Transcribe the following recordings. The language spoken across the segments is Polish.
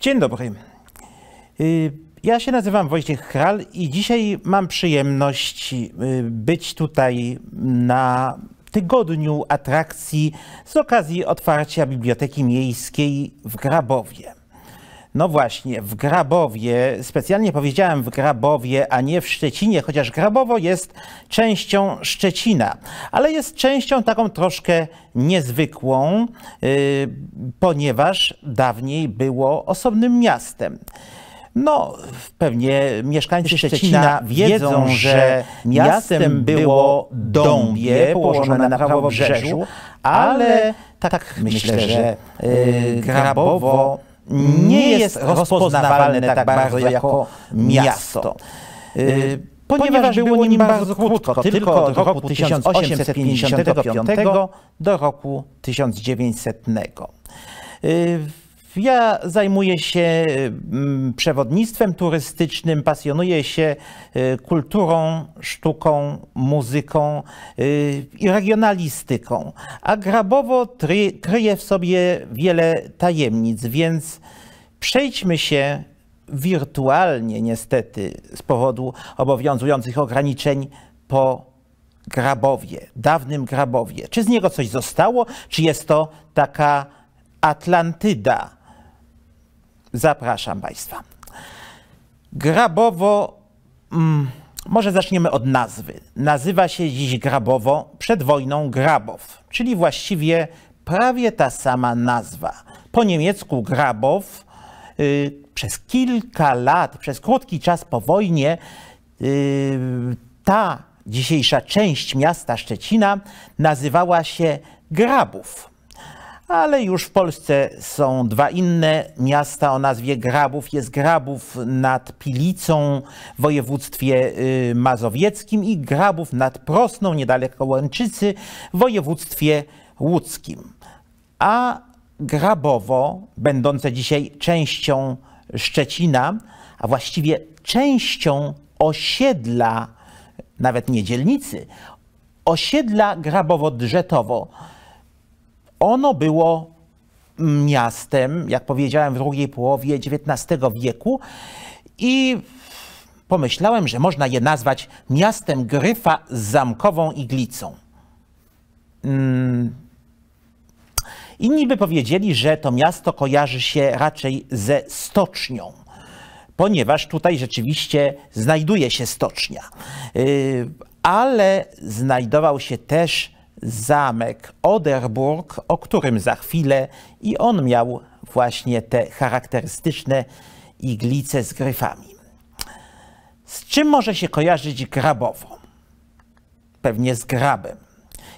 Dzień dobry. Y, ja się nazywam Wojciech Kral i dzisiaj mam przyjemność y, być tutaj na tygodniu atrakcji z okazji otwarcia Biblioteki Miejskiej w Grabowie. No właśnie, w Grabowie, specjalnie powiedziałem w Grabowie, a nie w Szczecinie, chociaż Grabowo jest częścią Szczecina, ale jest częścią taką troszkę niezwykłą, yy, ponieważ dawniej było osobnym miastem. No, pewnie mieszkańcy Szczecina wiedzą, że miastem było Dąbie położone na prawobrzeżu, ale tak myślę, że yy, yy, Grabowo nie jest rozpoznawalne tak, tak bardzo jako miasto. Y, y, ponieważ było nim bardzo krótko, tylko od roku 1855 do roku 1900. Ja zajmuję się mm, przewodnictwem turystycznym, pasjonuję się e, kulturą, sztuką, muzyką e, i regionalistyką, a Grabowo kryje w sobie wiele tajemnic, więc przejdźmy się wirtualnie niestety z powodu obowiązujących ograniczeń po Grabowie, dawnym Grabowie. Czy z niego coś zostało, czy jest to taka Atlantyda Zapraszam Państwa. Grabowo, mm, może zaczniemy od nazwy. Nazywa się dziś Grabowo przed wojną Grabow, czyli właściwie prawie ta sama nazwa. Po niemiecku Grabow y, przez kilka lat, przez krótki czas po wojnie y, ta dzisiejsza część miasta Szczecina nazywała się Grabów ale już w Polsce są dwa inne miasta o nazwie Grabów. Jest Grabów nad Pilicą w województwie y, mazowieckim i Grabów nad Prosną, niedaleko Łęczycy w województwie łódzkim. A Grabowo, będące dzisiaj częścią Szczecina, a właściwie częścią osiedla, nawet nie dzielnicy, osiedla grabowo drzetowo ono było miastem, jak powiedziałem, w drugiej połowie XIX wieku i pomyślałem, że można je nazwać miastem Gryfa z zamkową iglicą. Mm. Inni by powiedzieli, że to miasto kojarzy się raczej ze stocznią, ponieważ tutaj rzeczywiście znajduje się stocznia. Y, ale znajdował się też zamek Oderburg, o którym za chwilę i on miał właśnie te charakterystyczne iglice z gryfami. Z czym może się kojarzyć grabowo? Pewnie z grabem.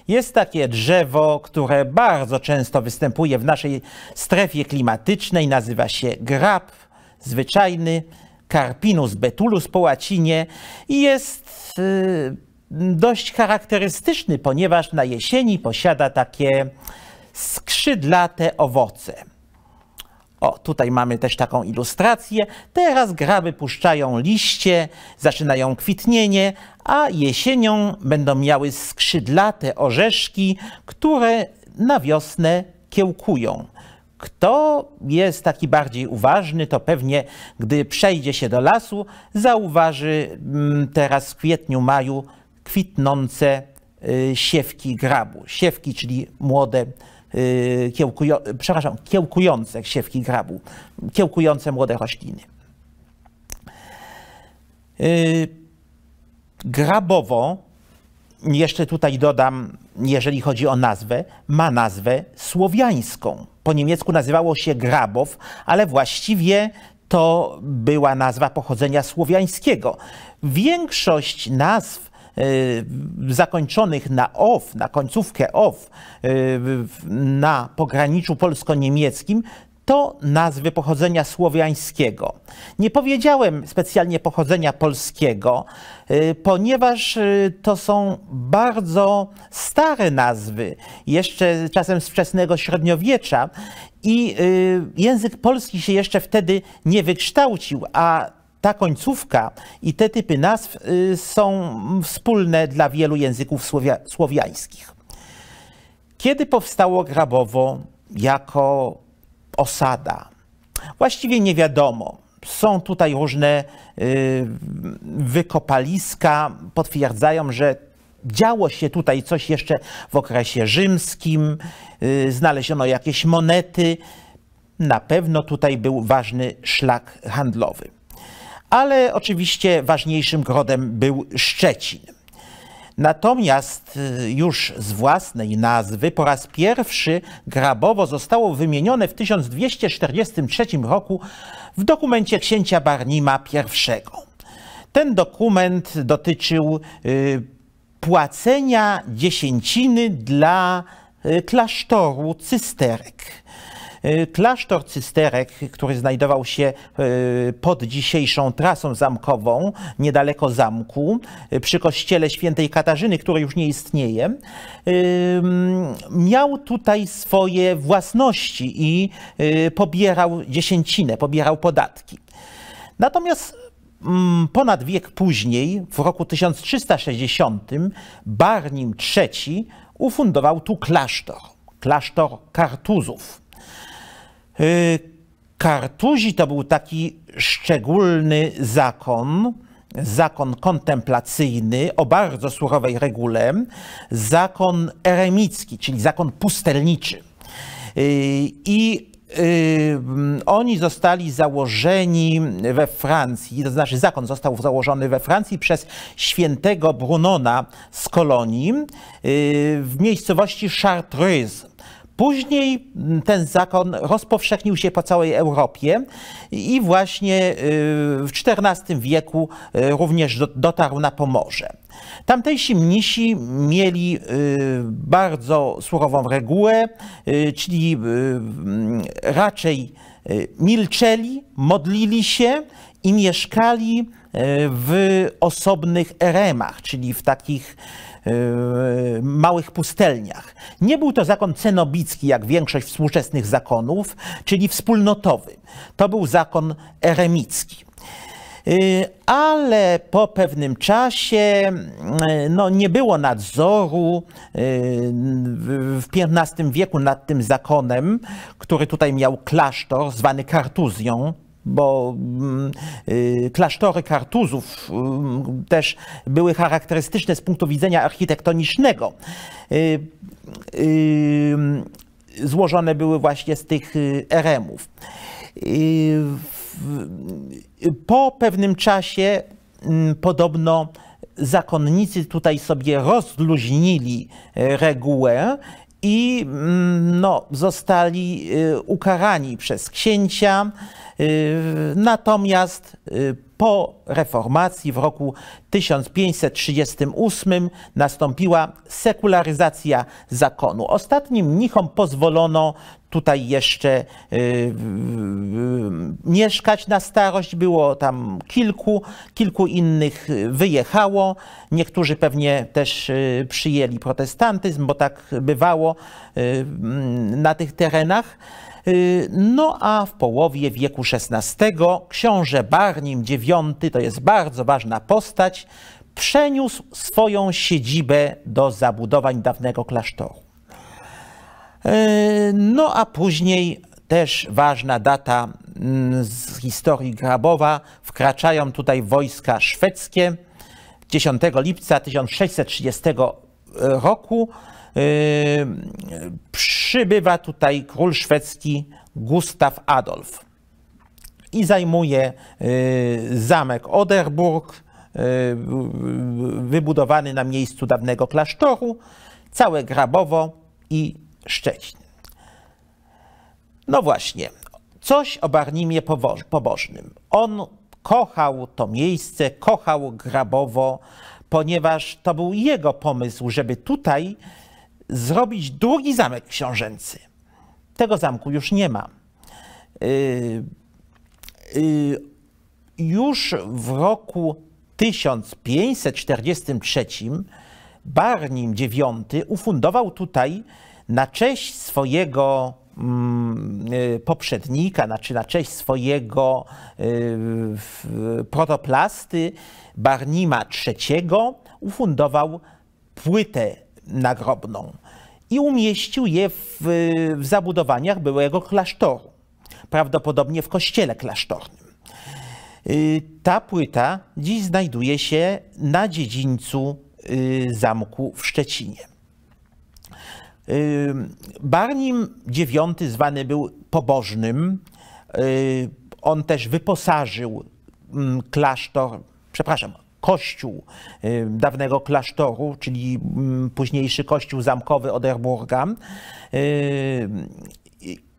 Jest takie drzewo, które bardzo często występuje w naszej strefie klimatycznej, nazywa się grab zwyczajny, Carpinus betulus po łacinie i jest yy, dość charakterystyczny, ponieważ na jesieni posiada takie skrzydlate owoce. O, tutaj mamy też taką ilustrację. Teraz graby puszczają liście, zaczynają kwitnienie, a jesienią będą miały skrzydlate orzeszki, które na wiosnę kiełkują. Kto jest taki bardziej uważny, to pewnie, gdy przejdzie się do lasu, zauważy mm, teraz w kwietniu, maju kwitnące y, siewki grabu. Siewki, czyli młode, y, kiełkują, przepraszam, kiełkujące siewki grabu, kiełkujące młode rośliny. Y, grabowo, jeszcze tutaj dodam, jeżeli chodzi o nazwę, ma nazwę słowiańską. Po niemiecku nazywało się grabow, ale właściwie to była nazwa pochodzenia słowiańskiego. Większość nazw Y, zakończonych na OF, na końcówkę OF y, na pograniczu polsko-niemieckim, to nazwy pochodzenia słowiańskiego. Nie powiedziałem specjalnie pochodzenia polskiego, y, ponieważ to są bardzo stare nazwy, jeszcze czasem z wczesnego średniowiecza i język polski się jeszcze wtedy nie wykształcił, a ta końcówka i te typy nazw y, są wspólne dla wielu języków słowia, słowiańskich. Kiedy powstało Grabowo jako osada? Właściwie nie wiadomo. Są tutaj różne y, wykopaliska, potwierdzają, że działo się tutaj coś jeszcze w okresie rzymskim, y, znaleziono jakieś monety. Na pewno tutaj był ważny szlak handlowy ale oczywiście ważniejszym grodem był Szczecin. Natomiast y, już z własnej nazwy po raz pierwszy Grabowo zostało wymienione w 1243 roku w dokumencie księcia Barnima I. Ten dokument dotyczył y, płacenia dziesięciny dla y, klasztoru cysterek. E, klasztor Cysterek, który znajdował się e, pod dzisiejszą trasą zamkową, niedaleko zamku, e, przy kościele świętej Katarzyny, który już nie istnieje, miał tutaj swoje własności i pobierał dziesięcinę, pobierał podatki. Natomiast mm, ponad wiek później, w roku 1360, Barnim III ufundował tu klasztor, klasztor Kartuzów. Y, Kartuzi to był taki szczególny zakon, zakon kontemplacyjny o bardzo surowej regule, zakon eremicki, czyli zakon pustelniczy. Y, I y, oni zostali założeni we Francji, to znaczy zakon został założony we Francji przez świętego Brunona z Kolonii w miejscowości Chartreuse Później ten zakon rozpowszechnił się po całej Europie i właśnie y, w XIV wieku y, również dotarł na Pomorze. Tamtejsi mnisi mieli y, bardzo surową regułę, czyli mm, raczej milczeli, modlili się i mieszkali w osobnych eremach, czyli w takich małych pustelniach. Nie był to zakon cenobicki, jak większość współczesnych zakonów, czyli wspólnotowy. To był zakon eremicki y, ale po pewnym czasie y, no, nie było nadzoru y, w XV wieku nad tym zakonem, który tutaj miał klasztor zwany Kartuzją bo mm, y, klasztory kartuzów y, też były charakterystyczne z punktu widzenia architektonicznego. Y, złożone były właśnie z tych eremów. Po pewnym czasie mm, podobno zakonnicy tutaj sobie rozluźnili regułę i mm, no, zostali y, ukarani przez księcia. Y, natomiast y, po reformacji w roku 1538 nastąpiła sekularyzacja zakonu. Ostatnim mnichom pozwolono tutaj jeszcze mieszkać y, y, y, na starość. Było tam kilku, kilku innych wyjechało. Niektórzy pewnie też przyjęli protestantyzm, bo tak bywało mm, na tych terenach. No a w połowie wieku XVI książę Barnim IX, to jest bardzo ważna postać, przeniósł swoją siedzibę do zabudowań dawnego klasztoru. E, no a później też ważna data mm, z historii Grabowa. Wkraczają tutaj wojska szwedzkie 10 lipca 1630 e, roku. E, przybywa tutaj król szwedzki Gustaw Adolf i zajmuje zamek Oderburg, wybudowany na miejscu dawnego klasztoru, całe Grabowo i Szczecin. No właśnie, coś o Barnimie Pobożnym. On kochał to miejsce, kochał Grabowo, ponieważ to był jego pomysł, żeby tutaj zrobić drugi zamek książęcy. Tego zamku już nie ma. Y, y, już w roku 1543 Barnim IX ufundował tutaj na cześć swojego mm, y, poprzednika, czy znaczy na cześć swojego y, protoplasty Barnima III ufundował płytę nagrobną i umieścił je w, w zabudowaniach byłego klasztoru, prawdopodobnie w kościele klasztornym. Y, ta płyta dziś znajduje się na dziedzińcu zamku w Szczecinie. Barnim IX zwany był pobożnym. On też wyposażył klasztor, przepraszam, kościół dawnego klasztoru, czyli późniejszy kościół zamkowy Oderburga.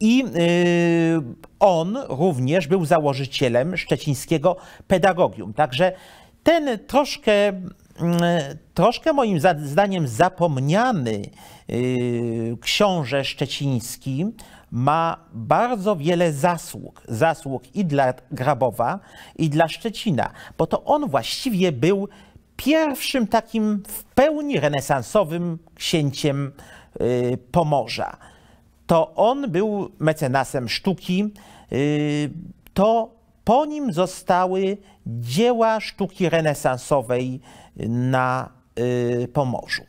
I y, on również był założycielem szczecińskiego pedagogium. Także ten troszkę Mm, troszkę moim zdaniem zapomniany y, książę szczeciński ma bardzo wiele zasług. Zasług i dla Grabowa, i dla Szczecina, bo to on właściwie był pierwszym takim w pełni renesansowym księciem y, Pomorza. To on był mecenasem sztuki. Y, to po nim zostały dzieła sztuki renesansowej na y, Pomorzu.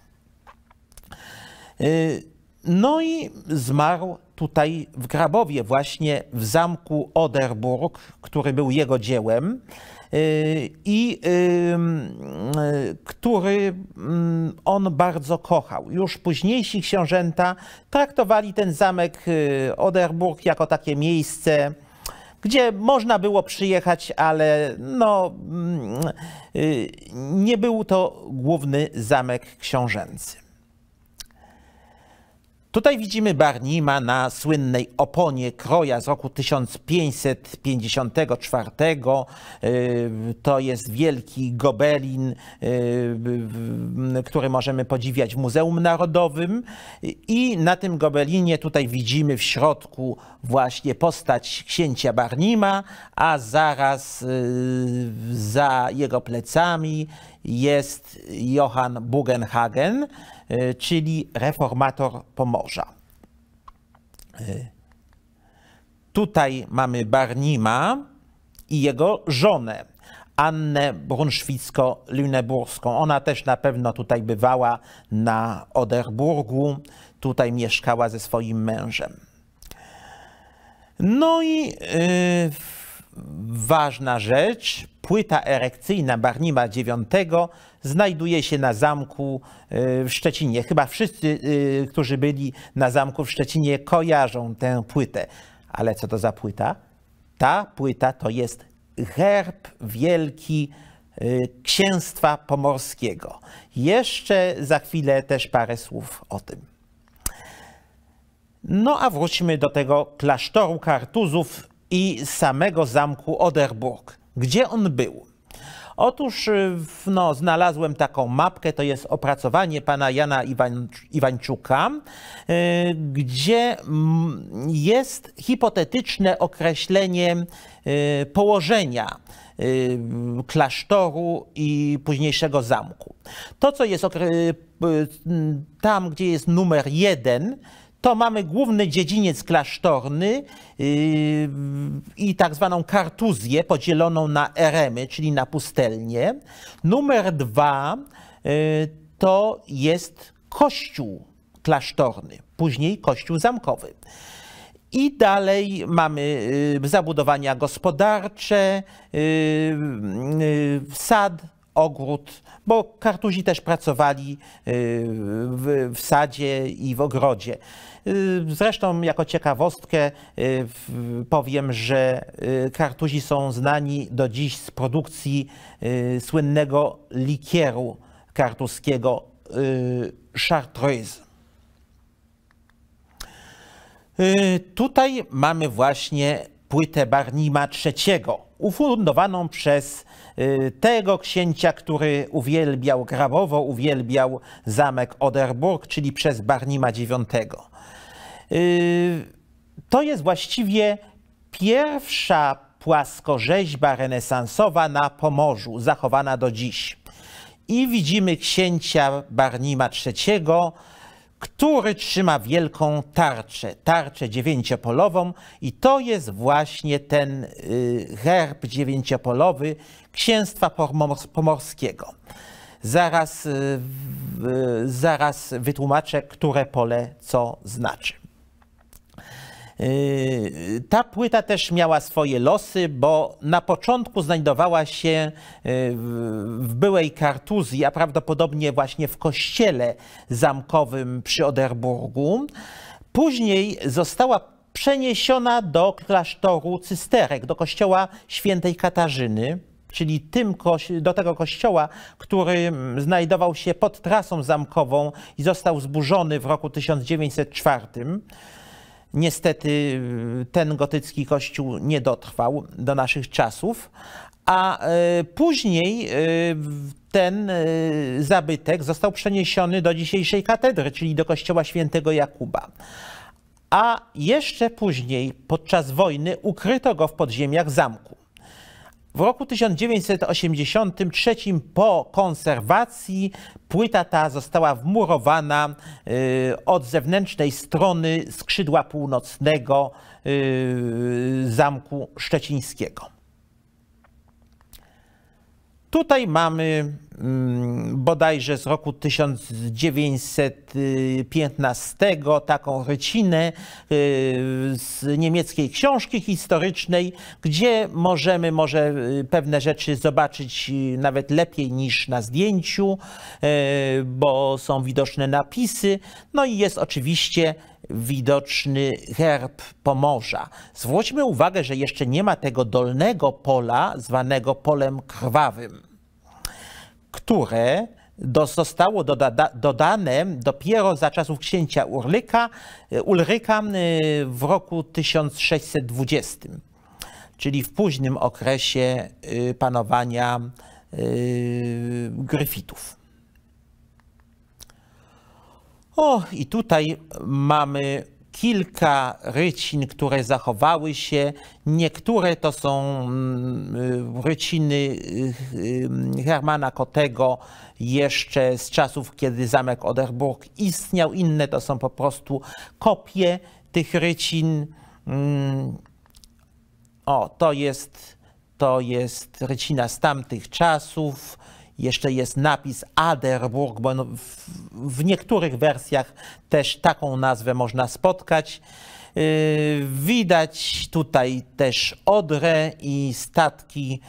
Y, no i zmarł tutaj w Grabowie, właśnie w zamku Oderburg, który był jego dziełem y, i który mm, on bardzo kochał. Już późniejsi książęta traktowali ten zamek Oderburg jako takie miejsce, gdzie można było przyjechać, ale no, mm, y, nie był to główny zamek książęcy. Tutaj widzimy Barnima na słynnej oponie kroja z roku 1554. Y, to jest wielki gobelin, y, który możemy podziwiać w Muzeum Narodowym. I na tym gobelinie tutaj widzimy w środku właśnie postać księcia Barnima, a zaraz y, za jego plecami jest Johann Bugenhagen E, czyli reformator Pomorza. E, tutaj mamy Barnima i jego żonę, Annę Brunszwicko-Lüneburską. Ona też na pewno tutaj bywała na Oderburgu, tutaj mieszkała ze swoim mężem. No i yy, Ważna rzecz, płyta erekcyjna Barnima IX znajduje się na zamku y, w Szczecinie. Chyba wszyscy, y, którzy byli na zamku w Szczecinie, kojarzą tę płytę. Ale co to za płyta? Ta płyta to jest herb wielki y, księstwa pomorskiego. Jeszcze za chwilę też parę słów o tym. No a wróćmy do tego klasztoru Kartuzów i samego zamku Oderburg. Gdzie on był? Otóż y, no, znalazłem taką mapkę, to jest opracowanie pana Jana Iwań, Iwańczuka, y, gdzie mm, jest hipotetyczne określenie y, położenia klasztoru i późniejszego zamku. To, co jest tam, gdzie jest numer jeden, to mamy główny dziedziniec klasztorny yy, i tak zwaną kartuzję podzieloną na eremy, czyli na pustelnie. Numer dwa yy, to jest kościół klasztorny, później kościół zamkowy. I dalej mamy yy, zabudowania gospodarcze, sad, ogród, bo kartuzi też pracowali w sadzie i w ogrodzie. Y, zresztą jako ciekawostkę y, powiem, że y, kartuzi są znani do dziś z produkcji słynnego likieru kartuskiego Chartreuse. Tutaj mamy właśnie płytę Barnima III, ufundowaną przez y, tego księcia, który uwielbiał grabowo, uwielbiał zamek Oderburg, czyli przez Barnima IX. Y, to jest właściwie pierwsza płaskorzeźba renesansowa na Pomorzu, zachowana do dziś. I widzimy księcia Barnima III, który trzyma wielką tarczę, tarczę dziewięciopolową i to jest właśnie ten herb y, dziewięciopolowy księstwa pomorskiego. Zaraz, y, y, zaraz wytłumaczę, które pole co znaczy. Yy, ta płyta też miała swoje losy, bo na początku znajdowała się yy, w byłej kartuzji, a prawdopodobnie właśnie w kościele zamkowym przy Oderburgu. Później została przeniesiona do klasztoru Cysterek, do kościoła świętej Katarzyny, czyli tym do tego kościoła, który mm, znajdował się pod trasą zamkową i został zburzony w roku 1904. Niestety y, ten gotycki kościół nie dotrwał do naszych czasów, a y, później y, ten zabytek został przeniesiony do dzisiejszej katedry, czyli do kościoła świętego Jakuba. A jeszcze później, podczas wojny, ukryto go w podziemiach zamku. W roku 1983 po konserwacji płyta ta została wmurowana y, od zewnętrznej strony skrzydła północnego y, Zamku Szczecińskiego. Tutaj mamy Mm, bodajże z roku 1915 taką rycinę y, z niemieckiej książki historycznej, gdzie możemy może y, pewne rzeczy zobaczyć y, nawet lepiej niż na zdjęciu, bo są widoczne napisy. No i jest oczywiście widoczny herb Pomorza. Zwróćmy uwagę, że jeszcze nie ma tego dolnego pola zwanego polem krwawym które do, zostało doda, dodane dopiero za czasów księcia Urlyka, e, Ulryka e, w roku 1620, czyli w późnym okresie e, panowania Gryfitów. O, i tutaj mamy kilka rycin, które zachowały się. Niektóre to są mm, y, ryciny y, y, Hermana Kotego jeszcze z czasów, kiedy zamek Oderburg istniał. Inne to są po prostu kopie tych rycin. Mm. O, to jest, to jest rycina z tamtych czasów jeszcze jest napis Aderburg, bo no, w niektórych wersjach też taką nazwę można spotkać. Yy, widać tutaj też Odrę i statki,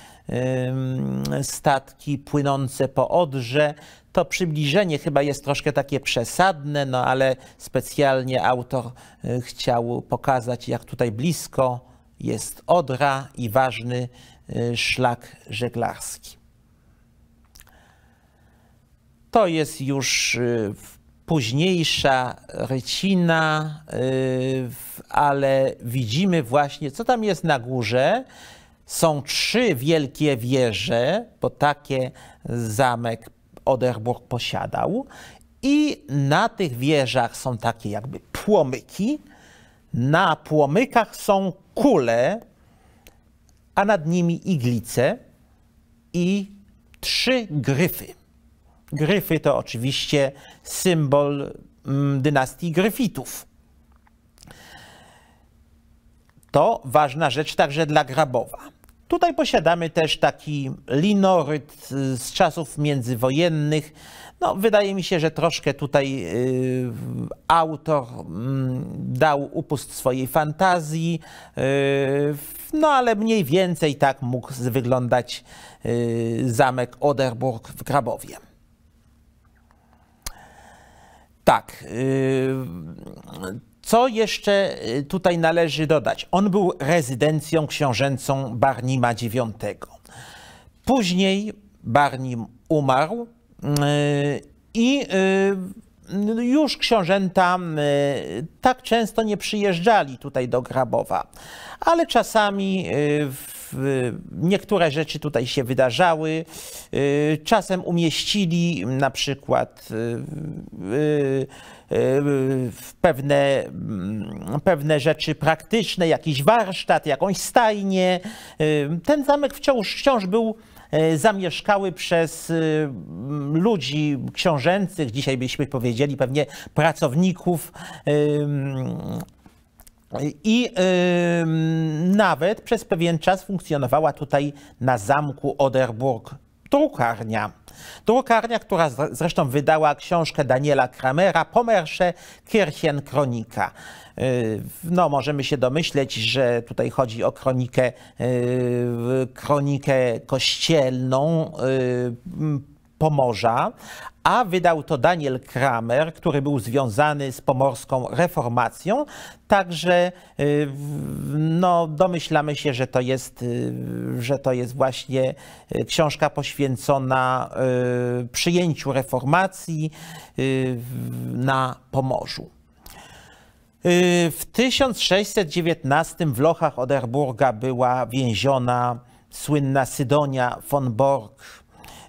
yy, statki płynące po Odrze. To przybliżenie chyba jest troszkę takie przesadne, no ale specjalnie autor yy, chciał pokazać, jak tutaj blisko jest Odra i ważny szlak żeglarski. To jest już y, późniejsza rycina, y, ale widzimy właśnie, co tam jest na górze. Są trzy wielkie wieże, bo takie zamek Oderburg posiadał. I na tych wieżach są takie jakby płomyki. Na płomykach są kule, a nad nimi iglice i trzy gryfy. Gryfy to oczywiście symbol mm, dynastii Gryfitów. To ważna rzecz także dla Grabowa. Tutaj posiadamy też taki linoryt y, z czasów międzywojennych. No, wydaje mi się, że troszkę tutaj y, autor mm, dał upust swojej fantazji, y, no ale mniej więcej tak mógł wyglądać zamek Oderburg w Grabowie. Tak. Y, co jeszcze y, tutaj należy dodać? On był rezydencją książęcą Barnima IX. Później Barnim umarł y, i już książęta tak często nie przyjeżdżali tutaj do Grabowa, ale czasami w Y, niektóre rzeczy tutaj się wydarzały. Y, czasem umieścili na przykład y, pewne, mm, pewne rzeczy praktyczne, jakiś warsztat, jakąś stajnię. Ten zamek wciąż, wciąż był zamieszkały przez ludzi książęcych, dzisiaj byśmy powiedzieli pewnie pracowników i yy, nawet przez pewien czas funkcjonowała tutaj na zamku Oderburg drukarnia. Drukarnia, która zresztą wydała książkę Daniela Kramera Pomersze Kirchen Kronika. Yy, no, możemy się domyśleć, że tutaj chodzi o kronikę, yy, kronikę kościelną yy, Pomorza, a wydał to Daniel Kramer, który był związany z pomorską reformacją. Także y, no, domyślamy się, że to, jest, y, że to jest właśnie y, książka poświęcona przyjęciu reformacji na Pomorzu. W 1619 w Lochach Oderburga była więziona słynna Sydonia von Borg,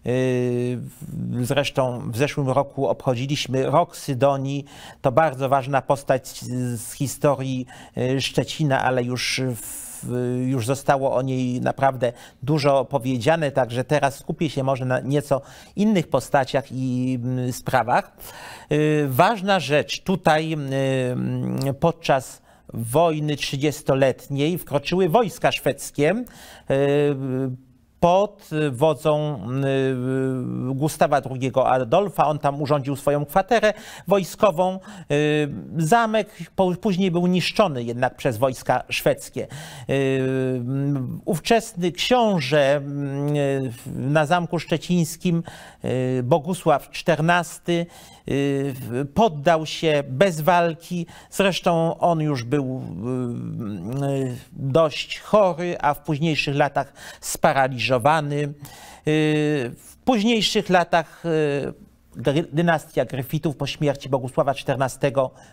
Yy, zresztą w zeszłym roku obchodziliśmy rok Sydonii. To bardzo ważna postać z historii yy, Szczecina, ale już w yy, już zostało o niej naprawdę dużo powiedziane, także teraz skupię się może na nieco innych postaciach i mm, sprawach. Ważna rzecz tutaj mm, podczas wojny 30-letniej wkroczyły wojska szwedzkie pod y, wodzą y, Gustawa II Adolfa. On tam urządził swoją kwaterę wojskową. Y, zamek później był niszczony jednak przez wojska szwedzkie. Mm, ówczesny książę mm, na Zamku Szczecińskim, Bogusław XIV, Y, poddał się bez walki. Zresztą on już był y, y, dość chory, a w późniejszych latach sparaliżowany. W późniejszych latach dynastia Gryfitów po śmierci Bogusława XIV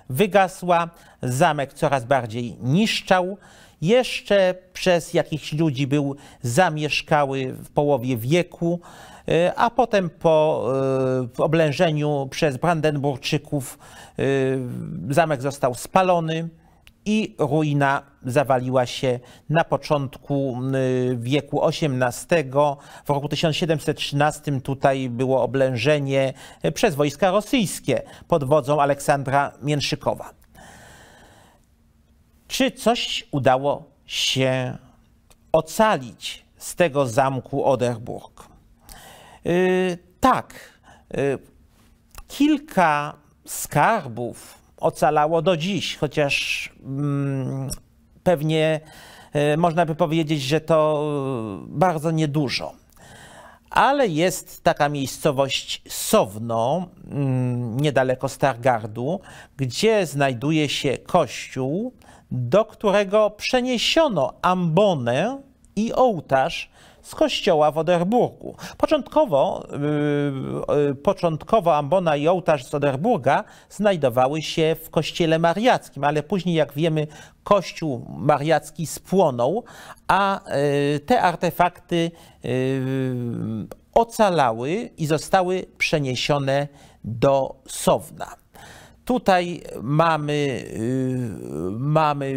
wygasła, zamek coraz bardziej niszczał. Jeszcze przez jakichś ludzi był zamieszkały w połowie wieku. E, a potem po e, oblężeniu przez Brandenburczyków e, zamek został spalony i ruina zawaliła się na początku wieku XVIII. W roku 1713 tutaj było oblężenie przez wojska rosyjskie pod wodzą Aleksandra Mięszykowa. Czy coś udało się ocalić z tego zamku Oderburg? Y, tak, y, kilka skarbów ocalało do dziś, chociaż mm, pewnie y, można by powiedzieć, że to bardzo niedużo. Ale jest taka miejscowość Sowno, mm, niedaleko Stargardu, gdzie znajduje się kościół, do którego przeniesiono ambonę i ołtarz z kościoła w Oderburgu. Początkowo, yy, początkowo ambona i ołtarz z Oderburga znajdowały się w kościele mariackim, ale później, jak wiemy, kościół mariacki spłonął, a yy, te artefakty yy, ocalały i zostały przeniesione do Sowna. Tutaj mamy, y, mamy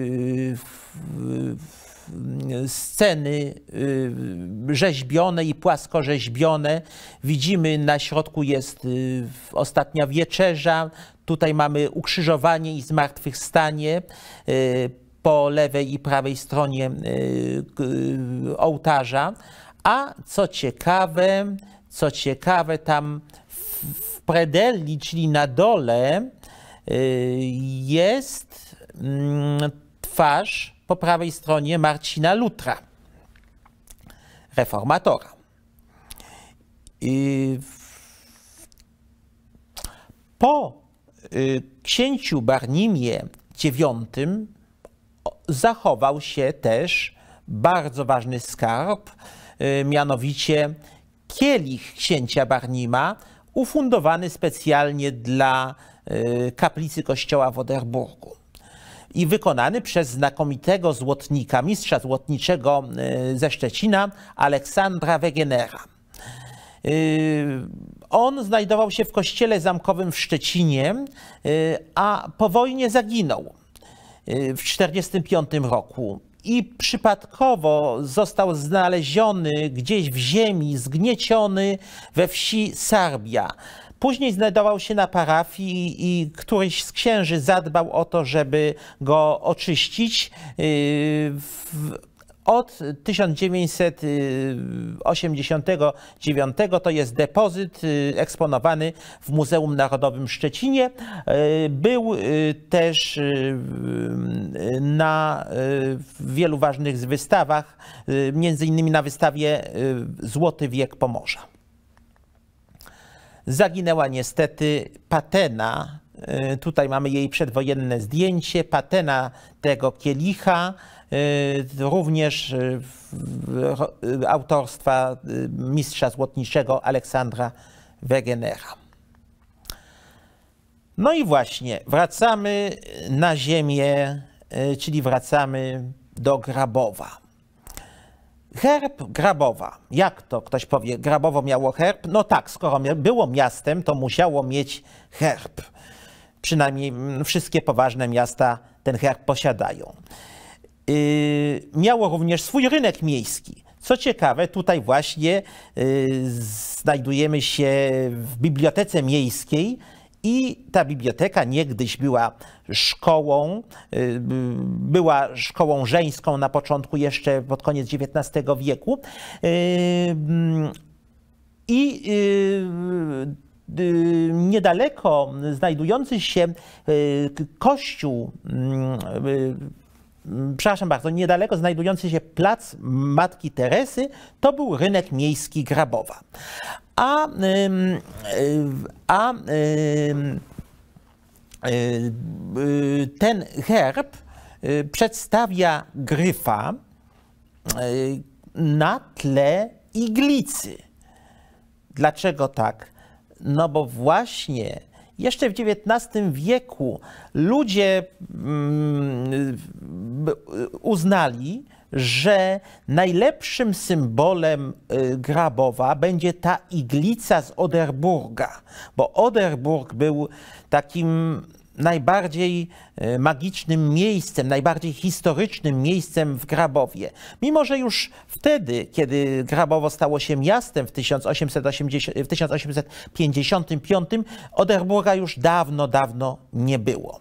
w, w, Y, sceny y, rzeźbione i płasko rzeźbione. Widzimy, na środku jest y, ostatnia wieczerza, tutaj mamy ukrzyżowanie i zmartwychwstanie. Po lewej i prawej stronie ołtarza. A co ciekawe, co ciekawe, tam w predelli, czyli na dole, jest mm, twarz po prawej stronie Marcina Lutra, reformatora. Po y, księciu Barnimie IX zachował się też bardzo ważny skarb, y, mianowicie kielich księcia Barnima, ufundowany specjalnie dla y, kaplicy kościoła w Oderburgu i wykonany przez znakomitego złotnika, mistrza złotniczego e, ze Szczecina, Aleksandra Wegenera. E, on znajdował się w kościele zamkowym w Szczecinie, e, a po wojnie zaginął w 1945 roku i przypadkowo został znaleziony gdzieś w ziemi, zgnieciony we wsi Sarbia. Później znajdował się na parafii i któryś z księży zadbał o to, żeby go oczyścić. Y, od 1989 to jest depozyt y, eksponowany w Muzeum Narodowym w Szczecinie. Y, był też na wielu ważnych wystawach, między innymi na wystawie Złoty wiek Pomorza. Zaginęła niestety patena. E, tutaj mamy jej przedwojenne zdjęcie, patena tego kielicha, e, również e, autorstwa mistrza złotniczego Aleksandra Wegenera. No i właśnie, wracamy na ziemię, czyli wracamy do Grabowa. Herb Grabowa. Jak to ktoś powie, Grabowo miało herb? No tak, skoro było miastem, to musiało mieć herb. Przynajmniej mm, wszystkie poważne miasta ten herb posiadają. Yy, miało również swój rynek miejski. Co ciekawe, tutaj właśnie yy, znajdujemy się w bibliotece miejskiej, i ta biblioteka niegdyś była szkołą, y, była szkołą żeńską na początku, jeszcze pod koniec XIX wieku. Y, mm, I y, niedaleko znajdujący się kościół mm, przepraszam bardzo, niedaleko znajdujący się plac Matki Teresy, to był rynek miejski Grabowa. A, y, a y, ten herb y, przedstawia gryfa na tle iglicy. Dlaczego tak? No bo właśnie jeszcze w XIX wieku ludzie mm, y, uznali, że najlepszym symbolem y, Grabowa będzie ta iglica z Oderburga, bo Oderburg był takim najbardziej e, magicznym miejscem, najbardziej historycznym miejscem w Grabowie. Mimo, że już wtedy, kiedy Grabowo stało się miastem w, 1880, w 1855, Oderburga już dawno, dawno nie było.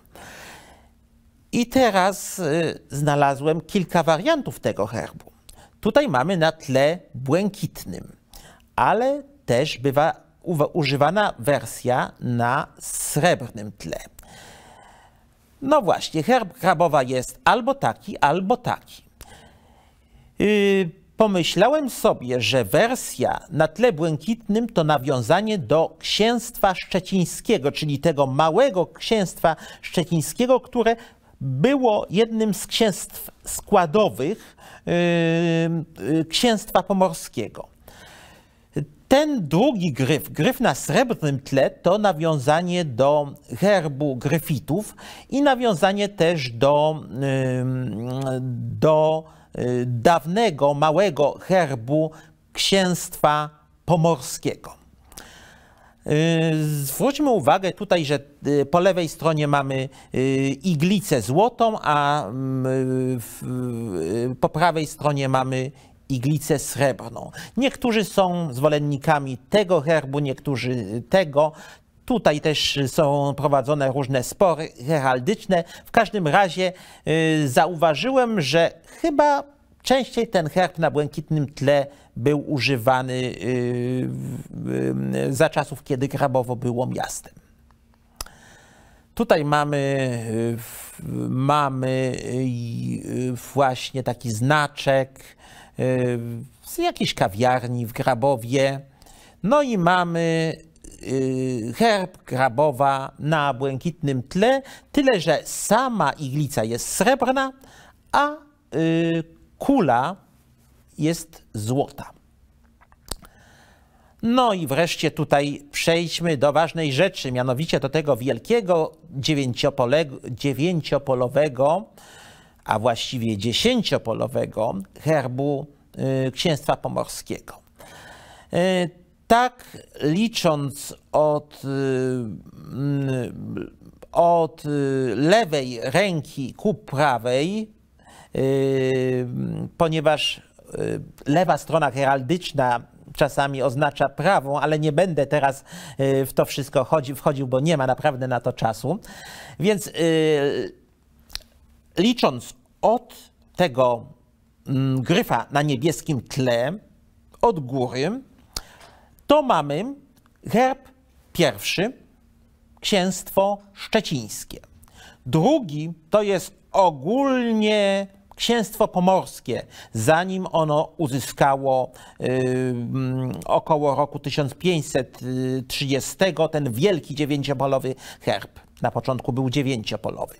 I teraz e, znalazłem kilka wariantów tego herbu. Tutaj mamy na tle błękitnym, ale też bywa używana wersja na srebrnym tle. No właśnie, herb krabowa jest albo taki, albo taki. Yy, pomyślałem sobie, że wersja na tle błękitnym to nawiązanie do księstwa szczecińskiego, czyli tego małego księstwa szczecińskiego, które było jednym z księstw składowych yy, yy, księstwa pomorskiego. Ten drugi gryf, gryf na srebrnym tle, to nawiązanie do herbu gryfitów i nawiązanie też do, do y, dawnego, małego herbu księstwa pomorskiego. Y, zwróćmy uwagę tutaj, że y, po lewej stronie mamy iglicę złotą, a mm, po prawej stronie mamy iglicę srebrną. Niektórzy są zwolennikami tego herbu, niektórzy tego. Tutaj też są prowadzone różne spory heraldyczne. W każdym razie y, zauważyłem, że chyba częściej ten herb na błękitnym tle był używany y, y, za czasów, kiedy Grabowo było miastem. Tutaj mamy, mamy właśnie taki znaczek, z jakiejś kawiarni w Grabowie. No i mamy y, herb Grabowa na błękitnym tle, tyle że sama iglica jest srebrna, a y, kula jest złota. No i wreszcie tutaj przejdźmy do ważnej rzeczy, mianowicie do tego wielkiego dziewięciopolego, dziewięciopolowego a właściwie dziesięciopolowego herbu y, Księstwa Pomorskiego. Y, tak licząc od, y, mm, od lewej ręki ku prawej, ponieważ lewa strona heraldyczna czasami oznacza prawą, ale nie będę teraz w to wszystko wchodził, bo nie ma naprawdę na to czasu. Więc licząc od tego mm, gryfa na niebieskim tle, od góry, to mamy herb pierwszy, księstwo szczecińskie. Drugi to jest ogólnie księstwo pomorskie, zanim ono uzyskało y, mm, około roku 1530 ten wielki dziewięciopolowy herb. Na początku był dziewięciopolowy.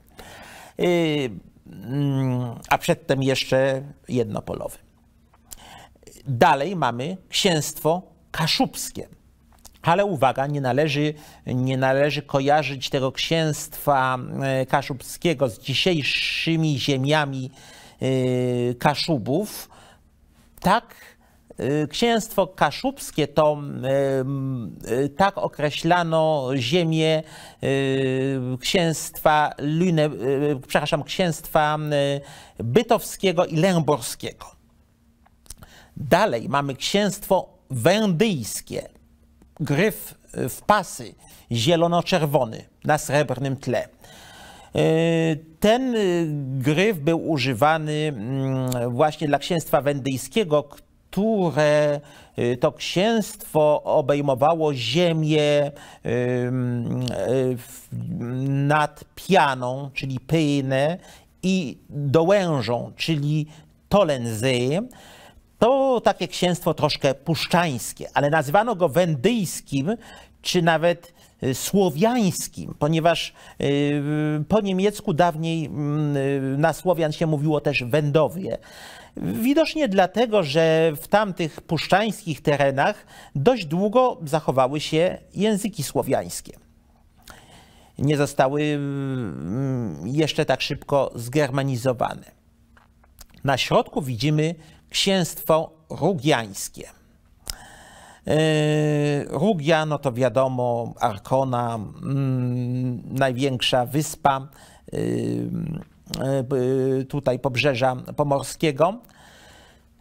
Y, mm, a przedtem jeszcze jednopolowy. Dalej mamy księstwo kaszubskie. Ale uwaga, nie należy, nie należy kojarzyć tego księstwa e, kaszubskiego z dzisiejszymi ziemiami e, Kaszubów. Tak Y, księstwo kaszubskie to y, y, tak określano ziemię księstwa, Lune, przepraszam, księstwa bytowskiego i lęborskiego. Dalej mamy księstwo wendyjskie, gryf w pasy, zielono-czerwony na srebrnym tle. Ten gryf był używany mm, właśnie dla księstwa wendyjskiego, które y, to księstwo obejmowało ziemię y, nad Pianą, czyli Pynę i Dołężą, czyli Tolenzy. To takie księstwo troszkę puszczańskie, ale nazywano go wendyjskim, czy nawet y, słowiańskim, ponieważ po niemiecku dawniej mm, na Słowian się mówiło też Wędowie. Widocznie dlatego, że w tamtych puszczańskich terenach dość długo zachowały się języki słowiańskie. Nie zostały mm, jeszcze tak szybko zgermanizowane. Na środku widzimy księstwo rugiańskie. E, Rugia, no to wiadomo, Arkona, mm, największa wyspa y, E, tutaj pobrzeża pomorskiego.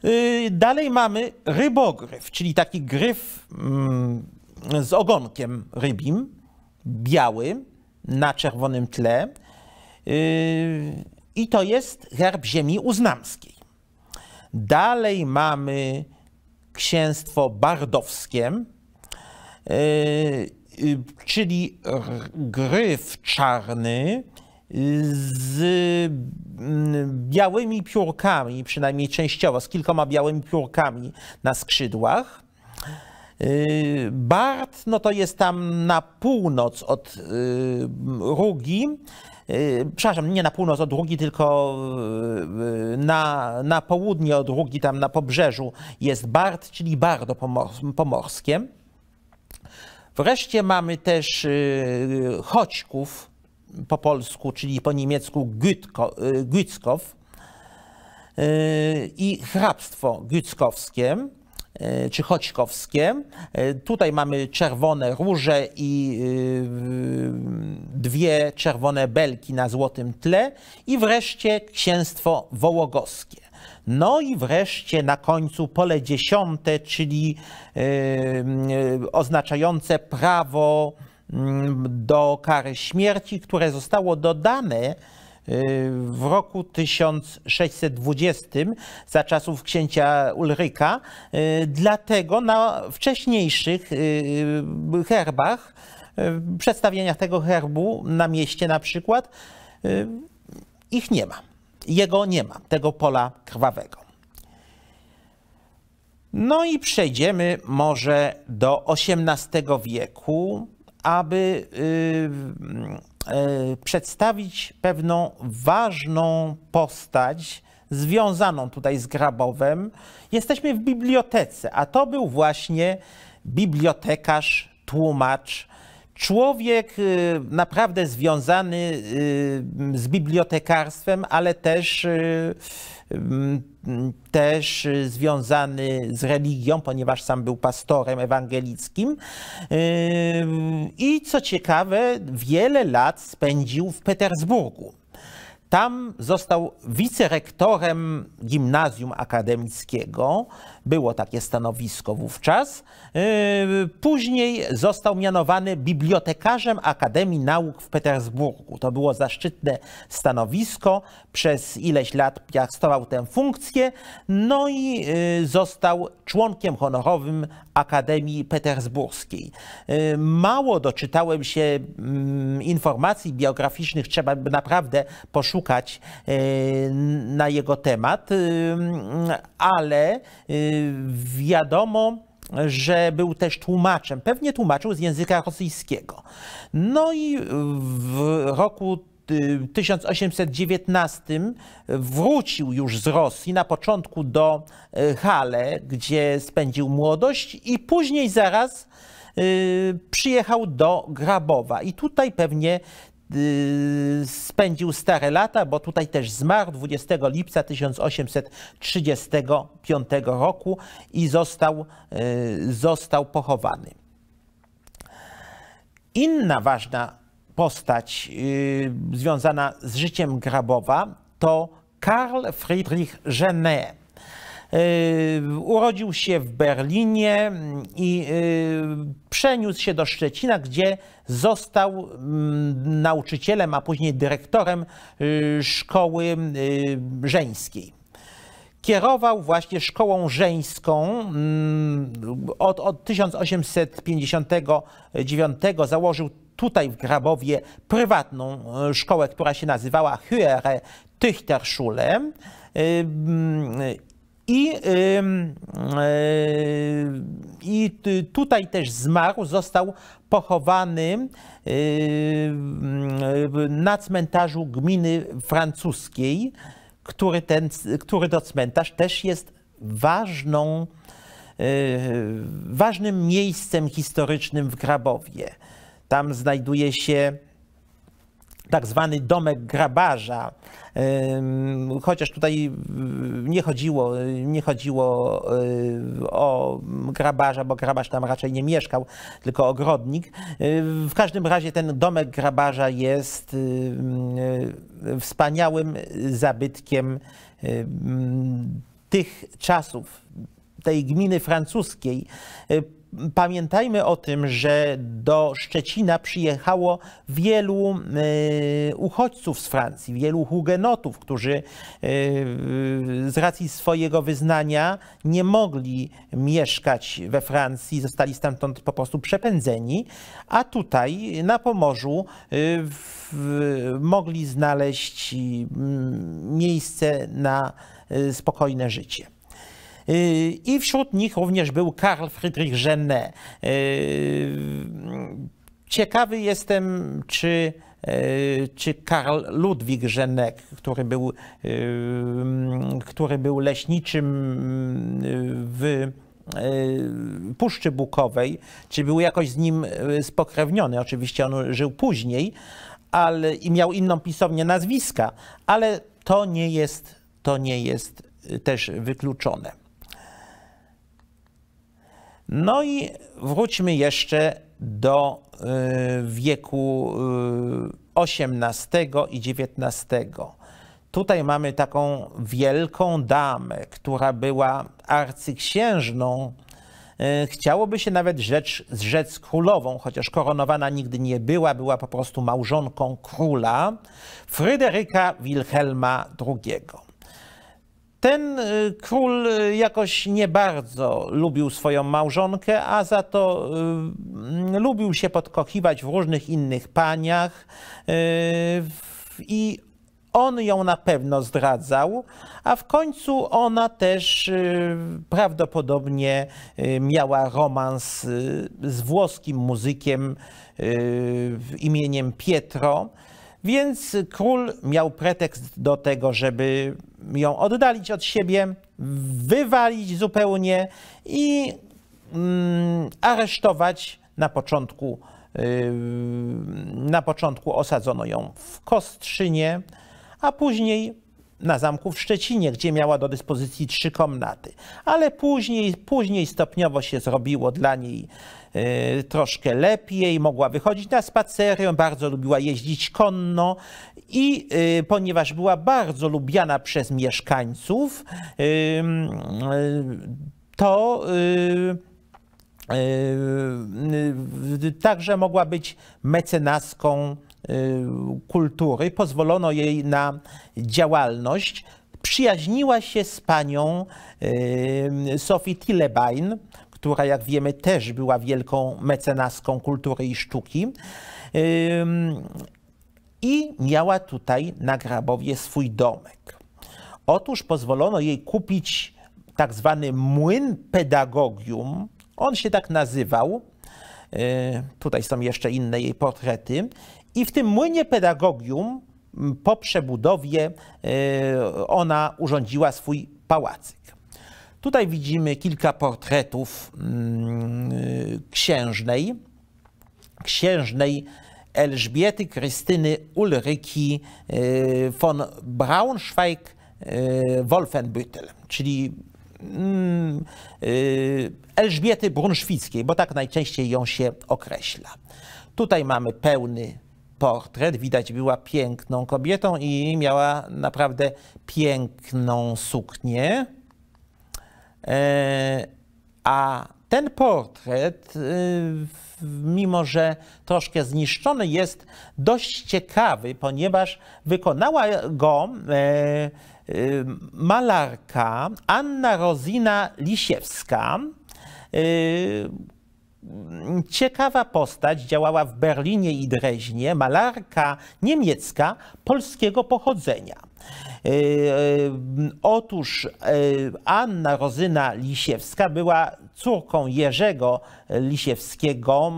Y, dalej mamy rybogryf, czyli taki gryf mm, z ogonkiem rybim, biały, na czerwonym tle. Y, I to jest herb ziemi uznamskiej. Dalej mamy księstwo bardowskie, y, czyli gryf czarny, z mm, białymi piórkami, przynajmniej częściowo, z kilkoma białymi piórkami na skrzydłach. Y, Bart, no to jest tam na północ od y, Rugi, y, przepraszam, nie na północ od Rugi, tylko na, na południe od Rugi, tam na pobrzeżu jest Bart, czyli Bardo Pomorskie. Wreszcie mamy też Chodźków, po polsku, czyli po niemiecku Gützkow y, y, i hrabstwo Gützkowskie y, czy choćkowskie. Tutaj mamy czerwone róże i dwie czerwone belki na złotym tle i wreszcie księstwo wołogoskie. No i wreszcie na końcu pole dziesiąte, czyli oznaczające prawo Mm, do kary śmierci, które zostało dodane y, w roku 1620 za czasów księcia Ulryka. Y, dlatego na wcześniejszych y, herbach, przedstawieniach tego herbu na mieście na przykład, ich nie ma. Jego nie ma, tego pola krwawego. No i przejdziemy może do XVIII wieku, aby y, y, przedstawić pewną ważną postać związaną tutaj z Grabowem. Jesteśmy w bibliotece, a to był właśnie bibliotekarz, tłumacz, człowiek y, naprawdę związany z bibliotekarstwem, ale też też związany z religią, ponieważ sam był pastorem ewangelickim. Y, I co ciekawe, wiele lat spędził w Petersburgu. Tam został wicerektorem gimnazjum akademickiego, było takie stanowisko wówczas. Yy, później został mianowany bibliotekarzem Akademii Nauk w Petersburgu. To było zaszczytne stanowisko. Przez ileś lat piastował tę funkcję. No i yy, został członkiem honorowym Akademii Petersburskiej. Yy, mało doczytałem się mm, informacji biograficznych, trzeba naprawdę poszukać na jego temat, ale wiadomo, że był też tłumaczem, pewnie tłumaczył z języka rosyjskiego. No i w roku 1819 y, wrócił już z Rosji na początku do y, Hale, gdzie spędził młodość i później zaraz y, przyjechał do Grabowa i tutaj pewnie Y, spędził stare lata, bo tutaj też zmarł 20 lipca 1835 roku i został, y, został pochowany. Inna ważna postać y, związana z życiem Grabowa to Karl Friedrich Genet. Y, urodził się w Berlinie mm, i y, przeniósł się do Szczecina, gdzie został mm, nauczycielem, a później dyrektorem y, szkoły żeńskiej kierował właśnie szkołą żeńską mm, od, od 1859 założył tutaj w Grabowie prywatną szkołę, która się nazywała Höhere Tüchterschule i, e, I tutaj też zmarł, został pochowany y, na cmentarzu gminy francuskiej, który, ten, który to cmentarz też jest ważną, y, ważnym miejscem historycznym w Grabowie. Tam znajduje się tak zwany domek grabarza. Chociaż tutaj y, nie chodziło, y, nie chodziło y, o grabarza, bo grabarz tam raczej nie mieszkał, tylko ogrodnik. W każdym razie ten domek grabarza jest wspaniałym zabytkiem tych czasów, tej gminy francuskiej pamiętajmy o tym, że do Szczecina przyjechało wielu e, uchodźców z Francji, wielu hugenotów, którzy e, z racji swojego wyznania nie mogli mieszkać we Francji, zostali stamtąd po prostu przepędzeni, a tutaj na Pomorzu e, mogli znaleźć miejsce na spokojne życie. Yy, I wśród nich również był Karl Friedrich Genet. Yy, ciekawy jestem, czy yy, czy Karl Ludwig Żenek, który był, który był leśniczym w Puszczy Bukowej, czy był jakoś z nim spokrewniony. Oczywiście on żył później ale, i miał inną pisownię nazwiska, ale to nie jest, to nie jest też wykluczone. No i wróćmy jeszcze do y, wieku XVIII y, i XIX. Tutaj mamy taką wielką damę, która była arcyksiężną. Y, chciałoby się nawet rzecz, zrzec królową, chociaż koronowana nigdy nie była, była po prostu małżonką króla Fryderyka Wilhelma II. Ten y, król y, jakoś nie bardzo lubił swoją małżonkę, a za to y, mm, lubił się podkochiwać w różnych innych paniach i on ją na pewno zdradzał, a w końcu ona też prawdopodobnie miała romans z włoskim muzykiem imieniem Pietro. Więc król miał pretekst do tego, żeby ją oddalić od siebie, wywalić zupełnie i mm, aresztować na początku. Yy, na początku osadzono ją w Kostrzynie, a później na zamku w Szczecinie, gdzie miała do dyspozycji trzy komnaty. Ale później, później stopniowo się zrobiło dla niej yy, troszkę lepiej, mogła wychodzić na spacery, bardzo lubiła jeździć konno, i y, ponieważ była bardzo lubiana przez mieszkańców, y, y to y, y, także mogła być mecenaską kultury. Pozwolono jej na działalność. Przyjaźniła się z panią Sophie Tillebein, która, jak wiemy, też była wielką mecenaską kultury i sztuki i miała tutaj na Grabowie swój domek. Otóż pozwolono jej kupić tak zwany młyn pedagogium, on się tak nazywał, e, tutaj są jeszcze inne jej portrety, i w tym młynie pedagogium po przebudowie e, ona urządziła swój pałacyk. Tutaj widzimy kilka portretów mm, e, księżnej, księżnej Elżbiety Krystyny Ulryki e, von Braunschweig-Wolfenbüttel, e, czyli mm, e, Elżbiety Brunszwickiej, bo tak najczęściej ją się określa. Tutaj mamy pełny portret. Widać była piękną kobietą i miała naprawdę piękną suknię. A ten portret w mimo że troszkę zniszczony, jest dość ciekawy, ponieważ wykonała go e, e, malarka Anna Rozina Lisiewska, e, ciekawa postać, działała w Berlinie i Dreźnie, malarka niemiecka polskiego pochodzenia. E, e, otóż e, Anna Rozyna Lisiewska była córką Jerzego Lisiewskiego,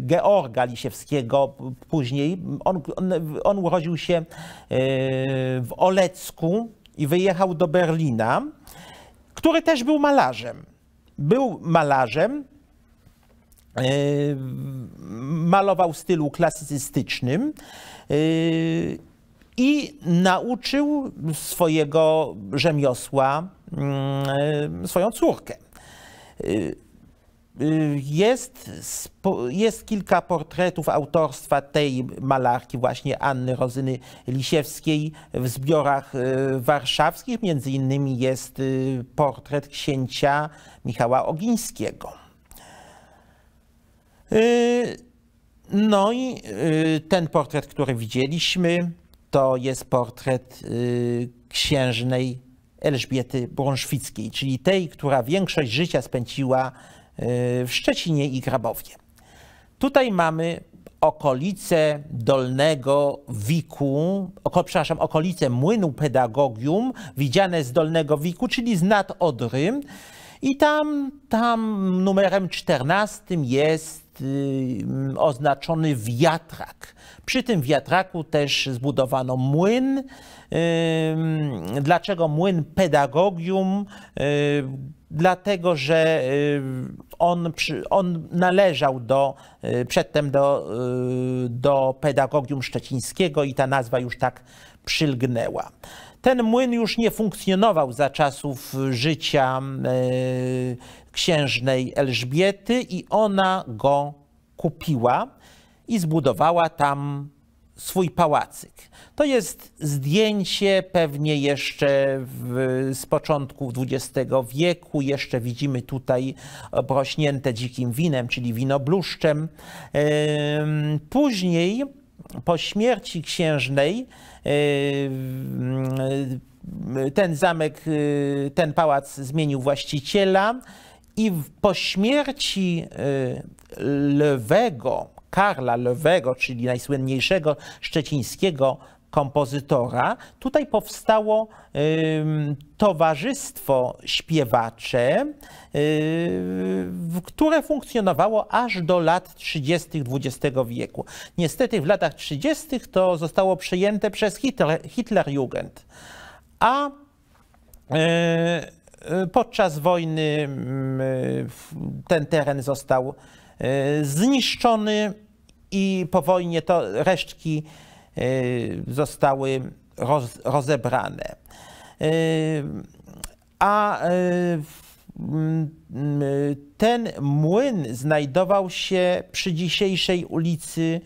Georga Lisiewskiego później. On, on, on urodził się w Olecku i wyjechał do Berlina, który też był malarzem. Był malarzem, e, malował w stylu klasycystycznym e, i nauczył swojego rzemiosła mm, e, swoją córkę. Y, jest, jest kilka portretów autorstwa tej malarki, właśnie Anny Rozyny Lisiewskiej w zbiorach y, warszawskich. Między innymi jest y, portret księcia Michała Ogińskiego. No i ten portret, który widzieliśmy, to jest portret księżnej Elżbiety Brążwickiej, czyli tej, która większość życia spędziła Y, w Szczecinie i Grabowie. Tutaj mamy okolice Dolnego Wiku, oko, przepraszam, okolice Młynu Pedagogium, widziane z Dolnego Wiku, czyli z nad Odry. I tam, tam numerem 14 jest Y, oznaczony wiatrak. Przy tym wiatraku też zbudowano młyn. Y, dlaczego młyn pedagogium? Y, dlatego, że on, on należał do, przedtem do, do pedagogium szczecińskiego i ta nazwa już tak przylgnęła. Ten młyn już nie funkcjonował za czasów życia e, księżnej Elżbiety i ona go kupiła i zbudowała tam swój pałacyk. To jest zdjęcie pewnie jeszcze w, z początku XX wieku. Jeszcze widzimy tutaj obrośnięte dzikim winem, czyli winobluszczem. E, później po śmierci księżnej e, ten zamek, e, ten pałac zmienił właściciela i po śmierci e, Lwego, Karla Lwego, czyli najsłynniejszego szczecińskiego kompozytora. Tutaj powstało towarzystwo śpiewacze, y, które funkcjonowało aż do lat 30. XX wieku. Niestety w latach 30. to zostało przejęte przez Hitler, Hitlerjugend. A y, y, podczas wojny mm, ten teren został zniszczony i po wojnie to resztki Y, zostały rozebrane. Y, a y, mm, ten młyn znajdował się przy dzisiejszej ulicy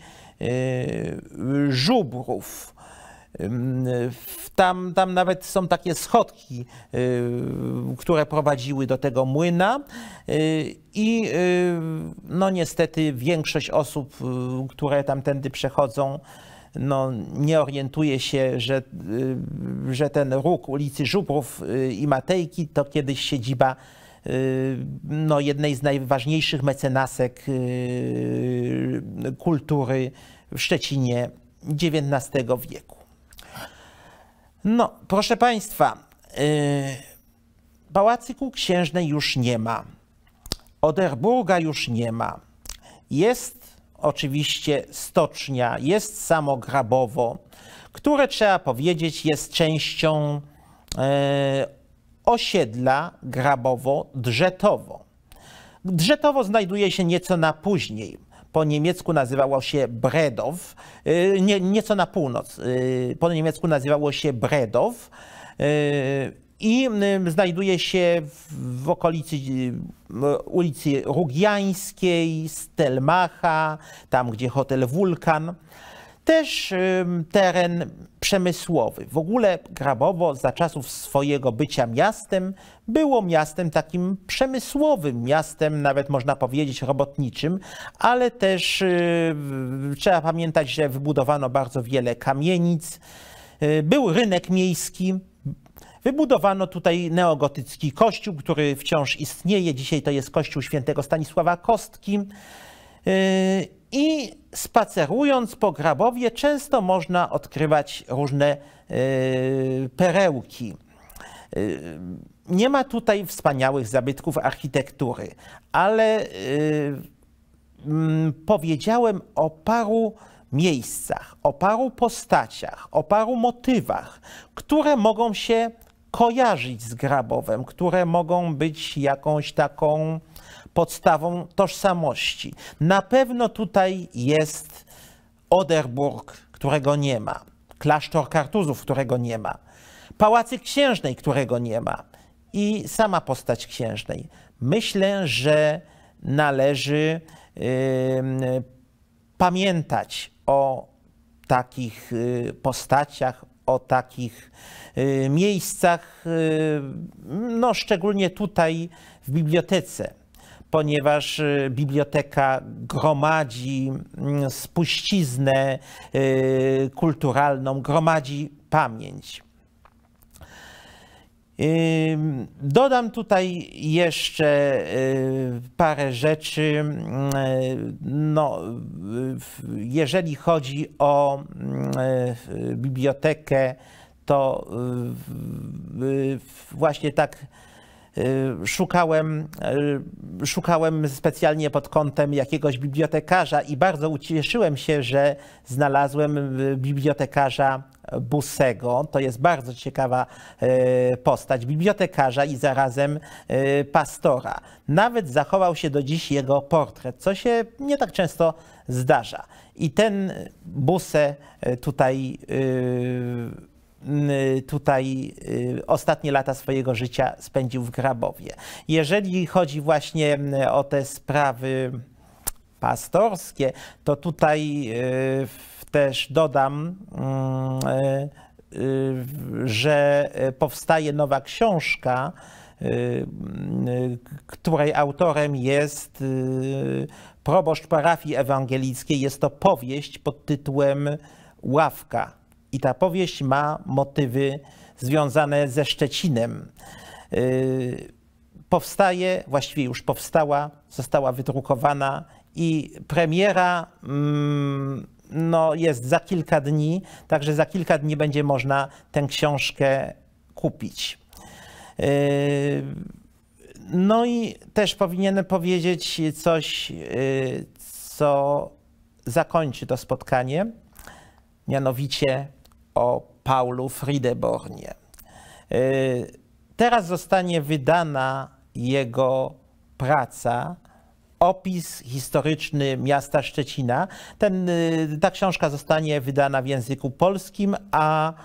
Żubrów. Mm, tam, tam nawet są takie schodki, które prowadziły do tego młyna i no niestety większość osób, które tamtędy przechodzą, no, nie orientuje się, że, y, że ten róg ulicy Żubrów y, i Matejki to kiedyś siedziba y, no, jednej z najważniejszych mecenasek kultury w Szczecinie XIX wieku. No, proszę Państwa, pałacyku księżnej już nie ma. Oderburga już nie ma. Jest oczywiście stocznia, jest samo Grabowo, które trzeba powiedzieć jest częścią e, osiedla Grabowo-Drzetowo. Drzetowo znajduje się nieco na później. Po niemiecku nazywało się Bredow, e, nie, nieco na północ. E, po niemiecku nazywało się Bredow i y, znajduje się w okolicy y, ulicy Rugiańskiej, Stelmacha, tam gdzie hotel Wulkan. Też y, teren przemysłowy. W ogóle Grabowo za czasów swojego bycia miastem było miastem takim przemysłowym, miastem nawet można powiedzieć robotniczym, ale też trzeba pamiętać, że wybudowano bardzo wiele kamienic. Był rynek miejski, Wybudowano tutaj neogotycki kościół, który wciąż istnieje. Dzisiaj to jest kościół świętego Stanisława Kostki. Yy, I spacerując po Grabowie często można odkrywać różne yy, perełki. Yy, nie ma tutaj wspaniałych zabytków architektury, ale mm, powiedziałem o paru miejscach, o paru postaciach, o paru motywach, które mogą się kojarzyć z Grabowem, które mogą być jakąś taką podstawą tożsamości. Na pewno tutaj jest Oderburg, którego nie ma, klasztor Kartuzów, którego nie ma, pałacyk księżnej, którego nie ma i sama postać księżnej. Myślę, że należy yy, pamiętać o takich y, postaciach, o takich Y, miejscach, y, no szczególnie tutaj w bibliotece, ponieważ y, biblioteka gromadzi mm, spuściznę kulturalną, gromadzi pamięć. Dodam tutaj jeszcze parę rzeczy, mm, no, jeżeli chodzi o mm, bibliotekę to y, y, właśnie tak y, szukałem, szukałem specjalnie pod kątem jakiegoś bibliotekarza i bardzo ucieszyłem się, że znalazłem bibliotekarza Busego. To jest bardzo ciekawa postać bibliotekarza i zarazem pastora. Nawet zachował się do dziś jego portret, co się nie tak często zdarza. I ten Buse tutaj Mm, y, tutaj y, ostatnie lata swojego życia spędził w Grabowie. Jeżeli chodzi właśnie mm, o te sprawy pastorskie, to tutaj y, też dodam, mm, że powstaje nowa książka, której autorem jest proboszcz parafii ewangelickiej. Jest to powieść pod tytułem Ławka i ta powieść ma motywy związane ze Szczecinem. Y, powstaje, właściwie już powstała, została wydrukowana i premiera mm, no, jest za kilka dni, także za kilka dni będzie można tę książkę kupić. Y, no i też powinienem powiedzieć coś, y, co zakończy to spotkanie, mianowicie o Paulu Friedebornie. Y, teraz zostanie wydana jego praca, opis historyczny miasta Szczecina. Ten, y, ta książka zostanie wydana w języku polskim, a y,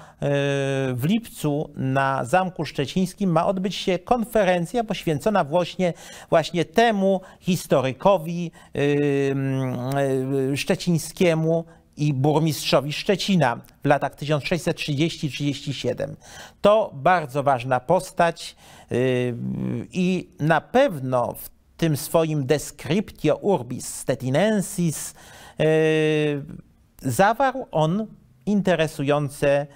w lipcu na Zamku Szczecińskim ma odbyć się konferencja poświęcona właśnie, właśnie temu historykowi szczecińskiemu, i burmistrzowi Szczecina w latach 1630-37. To bardzo ważna postać yy, i na pewno w tym swoim Descriptio Urbis Stetinensis yy, zawarł on interesujące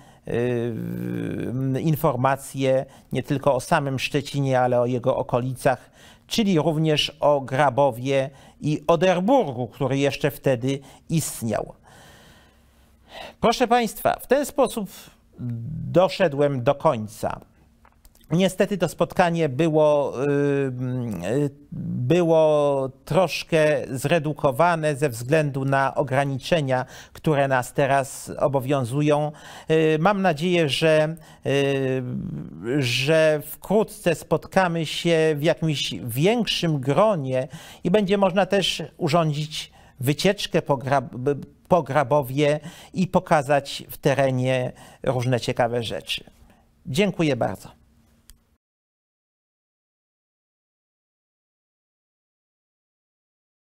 yy, informacje nie tylko o samym Szczecinie, ale o jego okolicach, czyli również o Grabowie i Oderburgu, który jeszcze wtedy istniał. Proszę Państwa, w ten sposób doszedłem do końca. Niestety to spotkanie było, y, y, było troszkę zredukowane ze względu na ograniczenia, które nas teraz obowiązują. Y, mam nadzieję, że, że wkrótce spotkamy się w jakimś większym gronie i będzie można też urządzić wycieczkę po, po Grabowie i pokazać w terenie różne ciekawe rzeczy. Dziękuję bardzo.